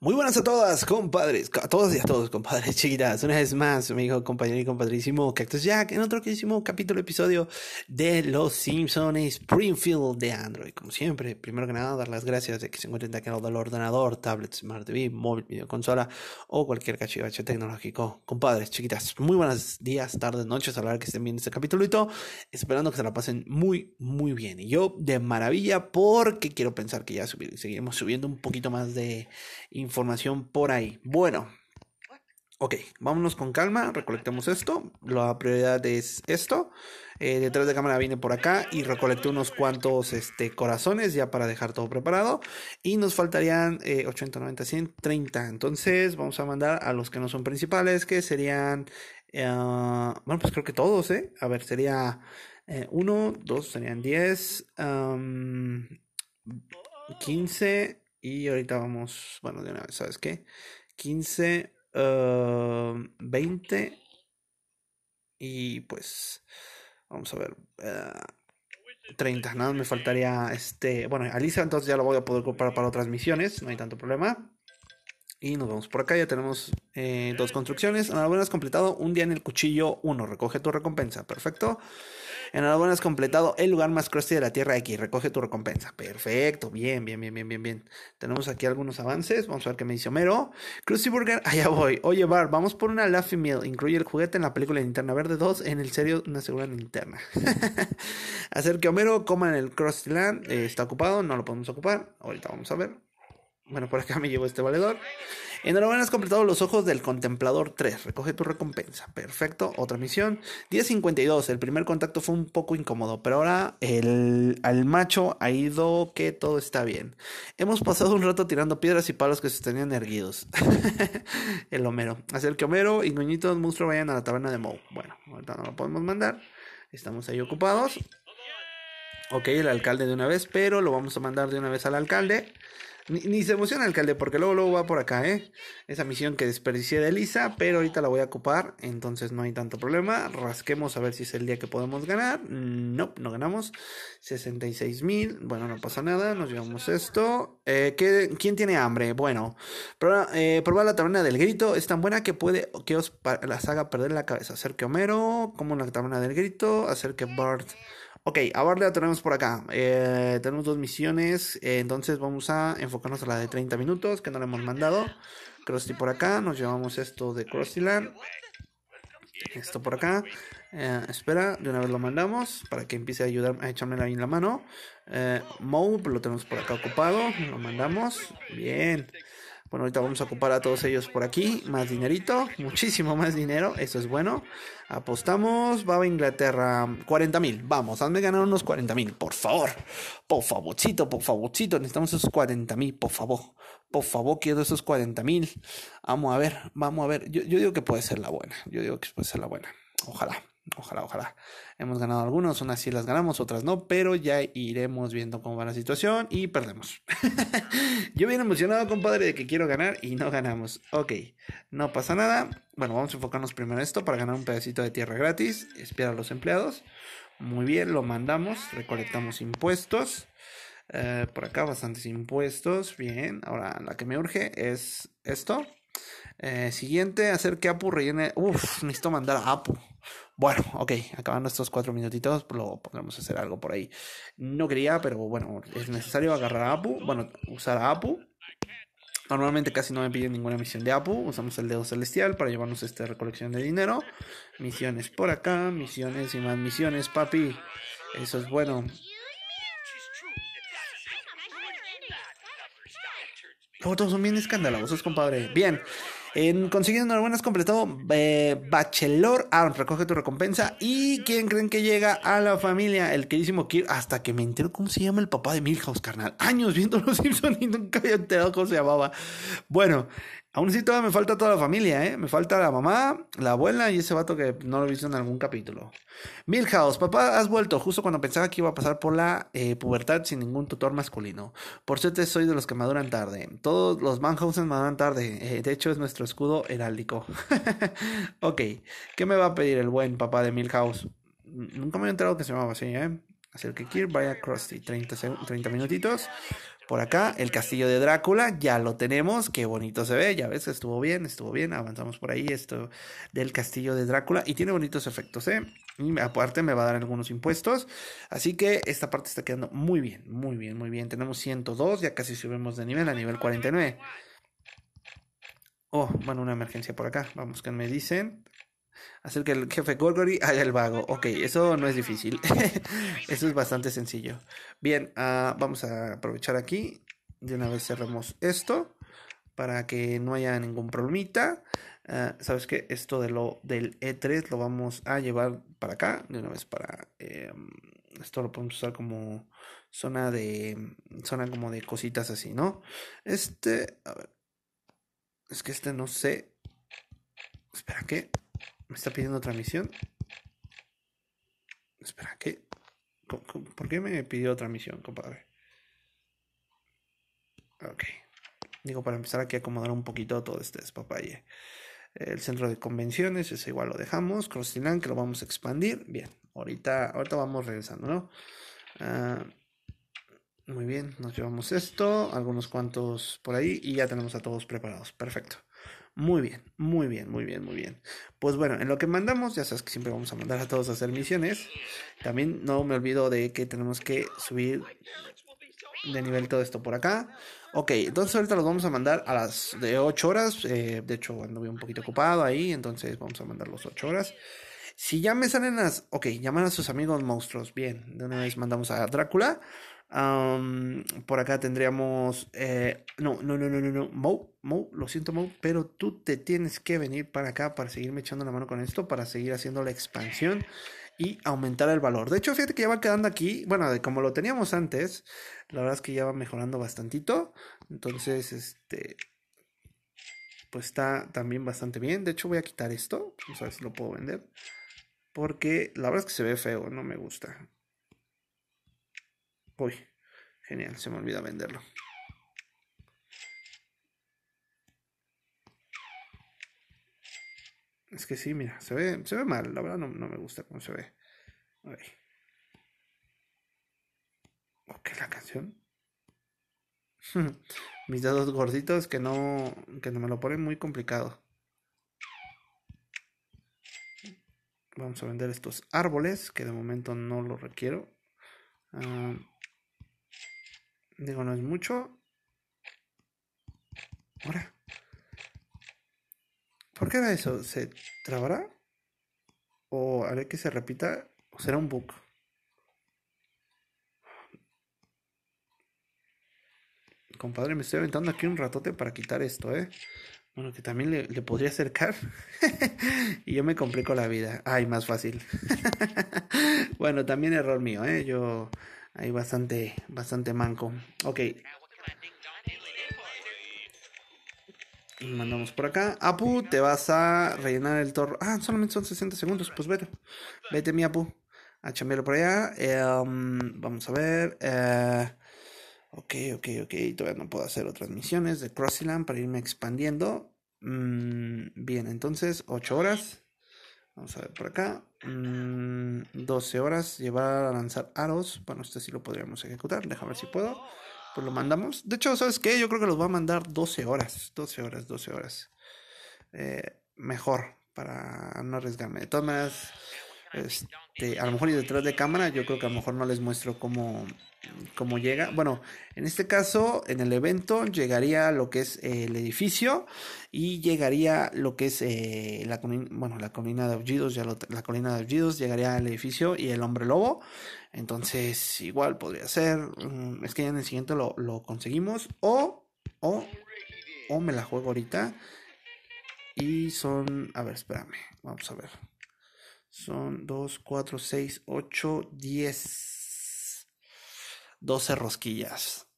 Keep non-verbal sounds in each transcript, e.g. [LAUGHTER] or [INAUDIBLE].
Muy buenas a todas, compadres, a todos y a todos, compadres, [LAUGHS] chiquitas. Una vez más, amigo, compañero y compadrísimo Cactus Jack, en otro queridísimo capítulo, episodio de Los Simpsons Springfield de Android. Como siempre, primero que nada, dar las gracias de que se encuentren de aquel lado del ordenador, tablet, smart TV, móvil, videoconsola o cualquier cachivache tecnológico. Compadres, chiquitas, muy buenos días, tardes, noches, a la hora que estén viendo este capítulo y todo, esperando que se la pasen muy, muy bien. Y yo, de maravilla, porque quiero pensar que ya subir, seguiremos subiendo un poquito más de información por ahí. Bueno, ok, vámonos con calma, Recolectemos esto, la prioridad es esto. Eh, detrás de cámara vine por acá y recolecté unos cuantos este, corazones ya para dejar todo preparado. Y nos faltarían 80, 90, 100, 30. Entonces vamos a mandar a los que no son principales, que serían... Eh, bueno, pues creo que todos, ¿eh? A ver, sería 1, eh, 2, serían 10, 15, y ahorita vamos, bueno, de una vez, ¿sabes qué? 15, 20. Y pues, vamos a ver. 30, ah, nada, me faltaría este. Bueno, Alisa entonces ya lo voy a poder comprar para otras misiones, no hay tanto problema. Y nos vamos por acá, ya tenemos eh, dos construcciones. Ahora bueno, has completado un día en el cuchillo 1, recoge tu recompensa, perfecto. Enhorabuena, has completado el lugar más crusty de la Tierra aquí. Recoge tu recompensa. Perfecto, bien, bien, bien, bien, bien, bien. Tenemos aquí algunos avances. Vamos a ver qué me dice Homero. Cruciburger. Burger, [LAUGHS] allá voy. Oye, Bar, vamos por una Laffy Meal. Incluye el juguete en la película Interna Verde 2, en el serio, una segura linterna. [LAUGHS] Hacer que Homero coma en el crusty Land. Eh, está ocupado, no lo podemos ocupar. Ahorita vamos a ver. Bueno, por acá me llevo este valedor. Enhorabuena, has completado los ojos del contemplador 3. Recoge tu recompensa. Perfecto, otra misión. 52, El primer contacto fue un poco incómodo, pero ahora el, al macho ha ido que todo está bien. Hemos pasado un rato tirando piedras y palos que se tenían erguidos. [LAUGHS] el Homero. Hacer que Homero y Goñito del Monstruo vayan a la taberna de Moe. Bueno, ahorita no lo podemos mandar. Estamos ahí ocupados. Ok, el alcalde de una vez, pero lo vamos a mandar de una vez al alcalde. Ni, se emociona, alcalde, porque luego, luego va por acá, ¿eh? Esa misión que desperdicié de Elisa, pero ahorita la voy a ocupar, entonces no hay tanto problema. Rasquemos a ver si es el día que podemos ganar. No, no ganamos. 66.000. mil, bueno, no pasa nada, nos llevamos esto. Eh, ¿Quién tiene hambre? Bueno, eh, probar la taberna del grito, es tan buena que puede que os las haga perder la cabeza. Hacer que Homero, como la taberna del grito, hacer que Bart... Ok, ahora la tenemos por acá. Eh, tenemos dos misiones. Eh, entonces vamos a enfocarnos a la de 30 minutos que no le hemos mandado. Krusty por acá. Nos llevamos esto de Krustyland. Esto por acá. Eh, espera, de una vez lo mandamos para que empiece a ayudar a echarme en la mano. Eh, lo tenemos por acá ocupado. Lo mandamos. Bien. Bueno, ahorita vamos a ocupar a todos ellos por aquí. Más dinerito, muchísimo más dinero. Eso es bueno. Apostamos, va a Inglaterra. 40 mil, vamos, hazme ganar unos 40 mil, por favor. Por favorcito, por favorcito. Necesitamos esos 40 mil, por favor. Por favor, quiero esos 40 mil. Vamos a ver, vamos a ver. yo digo que puede ser la buena. Yo digo que puede ser la buena. Ojalá. Ojalá, ojalá. Hemos ganado algunos, unas sí las ganamos, otras no, pero ya iremos viendo cómo va la situación y perdemos. [LAUGHS] Yo bien emocionado, compadre, de que quiero ganar y no ganamos. Ok, no pasa nada. Bueno, vamos a enfocarnos primero en esto para ganar un pedacito de tierra gratis, Espera a los empleados. Muy bien, lo mandamos, recolectamos impuestos. Eh, por acá bastantes impuestos. Bien, ahora la que me urge es esto. Eh, siguiente, hacer que Apu rellene... Uf, necesito mandar a Apu. Bueno, ok, acabando estos cuatro minutitos, pues, Luego podremos hacer algo por ahí. No quería, pero bueno, es necesario agarrar a Apu, bueno, usar a Apu. Normalmente casi no me piden ninguna misión de Apu. Usamos el dedo celestial para llevarnos esta recolección de dinero. Misiones por acá, misiones y más misiones, papi. Eso es bueno. Todos son bien escandalosos, compadre. Bien, en Consiguiendo has completado eh, Bachelor. aaron ah, recoge tu recompensa. ¿Y quién creen que llega a la familia? El queridísimo Kir, Hasta que me enteré cómo se llama el papá de Milhouse, carnal. Años viendo [LAUGHS] los Simpsons y nunca había enterado cómo se llamaba. Bueno, Aún así todavía me falta toda la familia, ¿eh? Me falta la mamá, la abuela y ese vato que no lo he visto en algún capítulo. Milhouse, papá, has vuelto justo cuando pensaba que iba a pasar por la eh, pubertad sin ningún tutor masculino. Por suerte soy de los que maduran tarde. Todos los manhouses maduran tarde. Eh, de hecho es nuestro escudo heráldico. [LAUGHS] ok, ¿qué me va a pedir el buen papá de Milhouse? Nunca me he enterado que se llamaba así, ¿eh? Así que Kirk vaya Krusty. 30, 30 minutitos. Por acá, el castillo de Drácula, ya lo tenemos, qué bonito se ve, ya ves, estuvo bien, estuvo bien, avanzamos por ahí, esto del castillo de Drácula, y tiene bonitos efectos, ¿eh? Y aparte me va a dar algunos impuestos, así que esta parte está quedando muy bien, muy bien, muy bien, tenemos 102, ya casi subimos de nivel a nivel 49. Oh, bueno, una emergencia por acá, vamos, que me dicen? Hacer que el jefe Gorgory haga el vago. Ok, eso no es difícil. [LAUGHS] [LAUGHS] eso es bastante sencillo. Bien, ah, vamos a aprovechar aquí. De una vez cerramos esto. Para que no haya ningún problemita. Ah, Sabes que esto de lo, del E3 lo vamos a llevar para acá. De una vez para. Em, esto lo podemos usar como zona de. Zona como de cositas así, ¿no? Este. A ver. Es que este no sé. Espera, que ¿Me está pidiendo otra misión? Espera, ¿qué? ¿Por qué me pidió otra misión, compadre? Ok. Digo, para empezar aquí a acomodar un poquito todo este despapalle. El centro de convenciones, ese igual lo dejamos. Crossland, que lo vamos a expandir. Bien, ahorita, ahorita vamos regresando, ¿no? Ah, muy bien, nos llevamos esto, algunos cuantos por ahí y ya tenemos a todos preparados. Perfecto. Muy bien, muy bien, muy bien, muy bien. Pues bueno, en lo que mandamos, ya sabes que siempre vamos a mandar a todos a hacer misiones. También no me olvido de que tenemos que subir de nivel todo esto por acá. Ok, entonces ahorita los vamos a mandar a las de 8 horas. Eh, de hecho, anduve un poquito ocupado ahí, entonces vamos a mandar los 8 horas. Si ya me salen las... Ok, llaman a sus amigos monstruos. Bien, de una vez mandamos a Drácula por acá tendríamos. Eh, no, no, no, no, no, no. Mo, Mo, lo siento, Mo, pero tú te tienes que venir para acá para seguirme echando la mano con esto, para seguir haciendo la expansión y aumentar el valor. De hecho, fíjate que ya va quedando aquí. Bueno, como lo teníamos antes, la verdad es que ya va mejorando bastantito. Entonces, este. Pues está también bastante bien. De hecho, voy a quitar esto. Vamos a ver si lo puedo vender. Porque la verdad es que se ve feo, no me gusta. Uy, genial, se me olvida venderlo. Es que sí, mira, se ve, se ve mal, la verdad no, me gusta cómo se ve. qué es la canción? [LAUGHS] Mis dados gorditos que no, que no me lo ponen muy complicado. Vamos a vender estos árboles que de momento no lo requiero. Ah, Digo, no es mucho. Ahora. ¿Por qué era eso? ¿Se trabará? ¿O haré que se repita? ¿O será un bug? Compadre, me estoy aventando aquí un ratote para quitar esto, ¿eh? Bueno, que también le, le podría acercar. [LAUGHS] y yo me complico la vida. Ay, más fácil. [LAUGHS] bueno, también error mío, ¿eh? Yo Ahí bastante, bastante manco. Ok. Mandamos por acá. Apu, te vas a rellenar el torre Ah, solamente son 60 segundos. Pues vete. Vete, mi Apu. A chambearlo por allá. Em, vamos a ver. Eh, ok, ok, ok. Todavía no puedo hacer otras misiones de Crossland para irme expandiendo. Mm, bien, entonces, 8 horas. Vamos a ver por acá. 12 mm, horas. Llevar a lanzar aros. Bueno, este sí lo podríamos ejecutar. Déjame ver si puedo. Pues lo mandamos. De hecho, ¿sabes qué? Yo creo que los va a mandar 12 horas. 12 horas, 12 horas. Eh, mejor. Para no arriesgarme. De todas maneras. Este, a lo mejor y detrás de cámara, yo creo que a lo mejor no les muestro cómo, cómo llega. Bueno, en este caso, en el evento, llegaría lo que es eh, el edificio y llegaría lo que es eh, la, colina de aullidos, ya la colina de llegaría al edificio y el hombre lobo. Entonces, igual podría ser, mm, es que ya en el siguiente lo, lo conseguimos o, o, o me la juego ahorita. Y son, a ver, espérame, vamos a ver. Son 2, 4, 6, 8, 10. 12 rosquillas.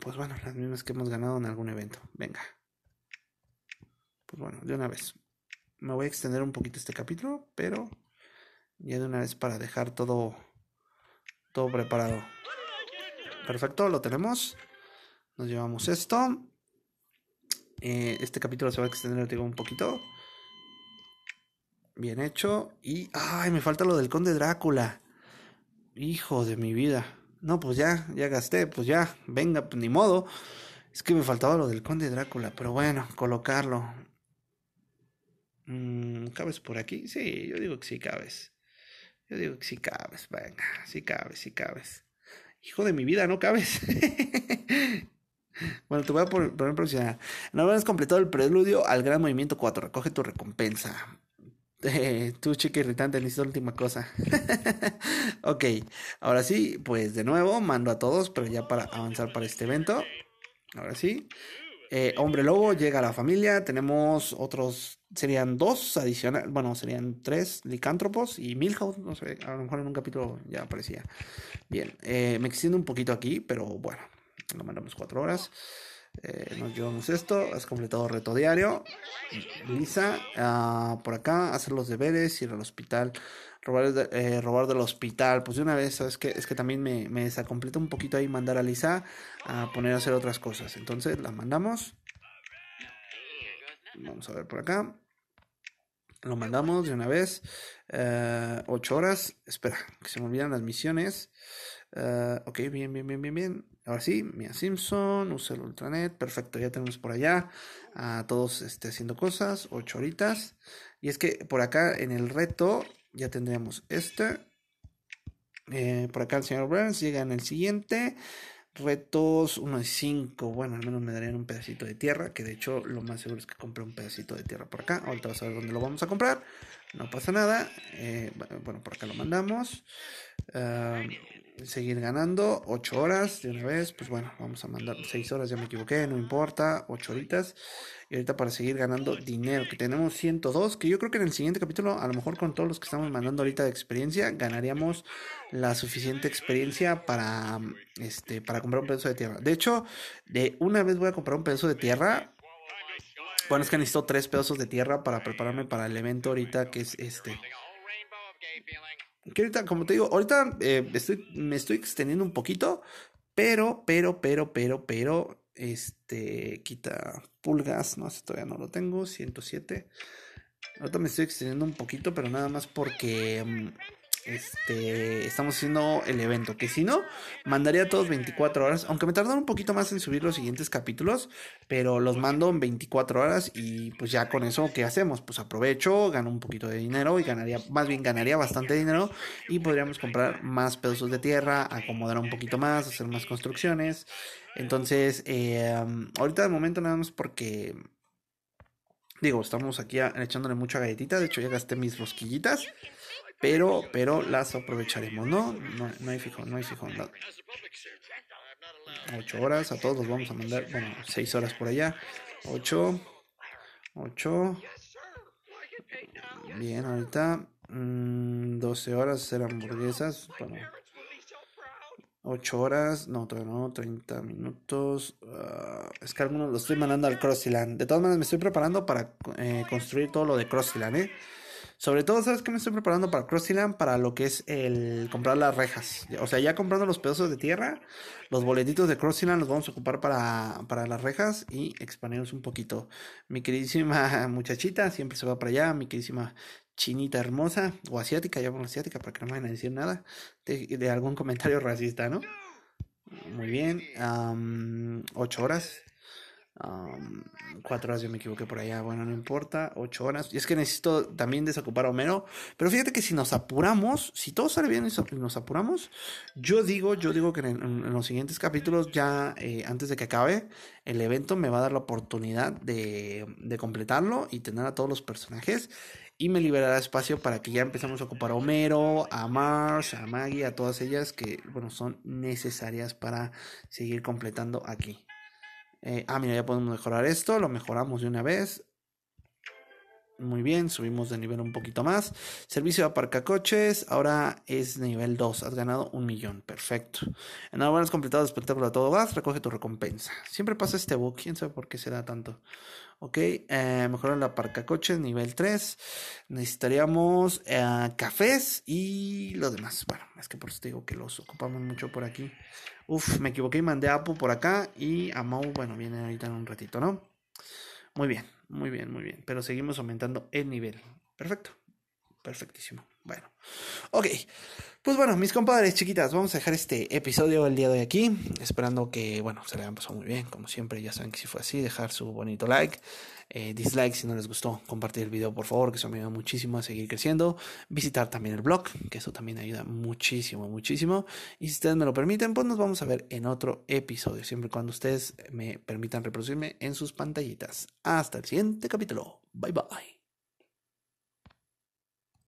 Pues bueno, las mismas que hemos ganado en algún evento. Venga. Pues bueno, de una vez. Me voy a extender un poquito este capítulo, pero ya de una vez para dejar todo, todo preparado. Perfecto, lo tenemos. Nos llevamos esto. Eh, este capítulo se va a extender, un poquito. Bien hecho. Y. ¡Ay! Me falta lo del Conde Drácula. Hijo de mi vida. No, pues ya, ya gasté, pues ya, venga, pues ni modo. Es que me faltaba lo del Conde Drácula, pero bueno, colocarlo. Mm, ¿Cabes por aquí? Sí, yo digo que sí cabes. Yo digo que sí cabes, venga, sí cabes, sí cabes. Hijo de mi vida, no cabes. [LAUGHS] bueno, te voy a poner próximo. No habrás completado el preludio al gran movimiento 4. Recoge tu recompensa. Este, tu chica irritante, la última cosa. [LAUGHS] ok, ahora sí, pues de nuevo, mando a todos, pero ya para avanzar para este evento. Ahora sí. Eh, hombre Lobo llega a la familia. Tenemos otros, serían dos adicionales, bueno, serían tres licántropos y Milhouse. No sé, a lo mejor en un capítulo ya aparecía. Bien, eh, me extiendo un poquito aquí, pero bueno, lo mandamos cuatro horas. Eh, nos llevamos esto, has completado reto diario, Lisa, ah, por acá, hacer los deberes, ir al hospital, robar, eh, del hospital, pues de una vez, ¿sabes que Es que también me, me desacompleta un poquito ahí mandar a Lisa a poner a hacer otras cosas, entonces la mandamos, vamos a ver por acá, lo mandamos de una vez, eh, ocho horas, espera, que se me olvidan las misiones, ok, bien, bien, bien, bien, bien, Ahora sí, Mia Simpson, usa el Ultranet, perfecto, ya tenemos por allá a todos este, haciendo cosas, ocho horitas. Y es que por acá en el reto ya tendríamos este. Eh, por acá el señor Burns llega en el siguiente. Retos 1 y 5. Bueno, al menos me darían un pedacito de tierra. Que de hecho, lo más seguro es que compre un pedacito de tierra por acá. Ahorita vas a ver dónde lo vamos a comprar. No pasa nada. Eh, bueno, por acá lo mandamos. Ah, seguir ganando. 8 horas, de una vez, pues bueno, vamos a mandar 6 horas, ya me equivoqué, no importa, 8 horitas. Y ahorita para seguir ganando dinero, que tenemos 102, que yo creo que en el siguiente capítulo, a lo mejor con todos los que estamos mandando ahorita de experiencia, ganaríamos la suficiente experiencia para, este, para comprar un pedazo de tierra. De hecho, de una vez voy a comprar un pedazo de tierra. Bueno, es que necesito tres pedazos de tierra para prepararme para el evento ahorita que es este que ahorita, como te digo, ahorita eh, estoy, me estoy extendiendo un poquito, pero, pero, pero, pero, pero, este, quita pulgas, no esto todavía no lo tengo, 107. Ahorita me estoy extendiendo un poquito, pero nada más porque mm, este, estamos haciendo el evento. Que si no, mandaría todos 24 horas. Aunque me tardaron un poquito más en subir los siguientes capítulos. Pero los mando en 24 horas. Y pues ya con eso, ¿qué hacemos? Pues aprovecho, gano un poquito de dinero. Y ganaría, más bien ganaría bastante dinero. Y podríamos comprar más pedazos de tierra. Acomodar un poquito más. Hacer más construcciones. Entonces, em, ahorita de momento nada más porque... Digo, estamos aquí echándole mucha galletita. De hecho, ya gasté mis rosquillitas pero, pero las aprovecharemos, ¿no? No, hay fijo, no hay fijo. Ocho horas, a todos los vamos a mandar, bueno, seis horas por allá. Ocho, ocho. Bien, ahorita mm, doce 12 horas hacer hamburguesas. Ocho 8 horas, no, no, 30 minutos. Ah, es que algunos los estoy mandando al Crossyland, De todas maneras, me estoy preparando para eh, construir todo lo de Crossyland ¿eh? Sobre todo, ¿sabes qué me estoy preparando para Crossyland? Para lo que es el comprar las rejas. O sea, ya comprando los pedazos de tierra, los boletitos de Crossyland los vamos a ocupar para, para las rejas y expandirnos un poquito. Mi queridísima [LAUGHS] muchachita siempre se va para allá, mi queridísima chinita hermosa o asiática, ya bueno, asiática para que no me vayan a decir nada de, algún comentario racista, ¿no? Muy bien, ocho horas, Um, cuatro horas yo me equivoqué por allá, bueno, no importa, ocho horas. Y es que necesito también desocupar a Homero. Pero fíjate que si nos apuramos, si todo sale bien y nos apuramos, yo digo, yo digo que en, los siguientes capítulos, ya eh, antes de que acabe, el evento me va a dar la oportunidad de, completarlo y tener a todos los personajes. Y me liberará espacio para que ya empezamos a ocupar a Homero, a Mars, a Maggie, a todas ellas que, bueno, son necesarias para seguir completando aquí. Eh, ah, mira, ya podemos mejorar esto. Lo mejoramos de una vez. Muy bien, subimos de nivel un poquito más. Servicio de aparcacoches, ahora es nivel 2. Has ganado un millón, perfecto. Enhorabuena, has completado el espectáculo a todo vas, Recoge tu recompensa. Siempre pasa este bug, quién sabe por qué se da tanto. Ok, eh, mejor en la parcacoches, nivel 3. Necesitaríamos eh, cafés y lo demás. Bueno, es que por eso te digo que los ocupamos mucho por aquí. Uf, me equivoqué y mandé a Apu por acá. Y a Mau, bueno, viene ahorita en un ratito, ¿no? Muy bien, muy bien, muy bien. Pero seguimos aumentando el nivel. Perfecto, perfectísimo. Bueno, ok. Pues bueno, mis compadres, chiquitas, vamos a dejar este episodio el día de hoy aquí. Esperando que, bueno, se le hayan pasado muy bien. Como siempre, ya saben que si fue así, dejar su bonito like. Eh, dislike si no les gustó, compartir el video por favor, que eso me ayuda muchísimo a seguir creciendo. Visitar también el blog, que eso también ayuda muchísimo, muchísimo. Y si ustedes me lo permiten, pues nos vamos a ver en otro episodio, siempre y cuando ustedes me permitan reproducirme en sus pantallitas. Hasta el siguiente capítulo. Bye bye.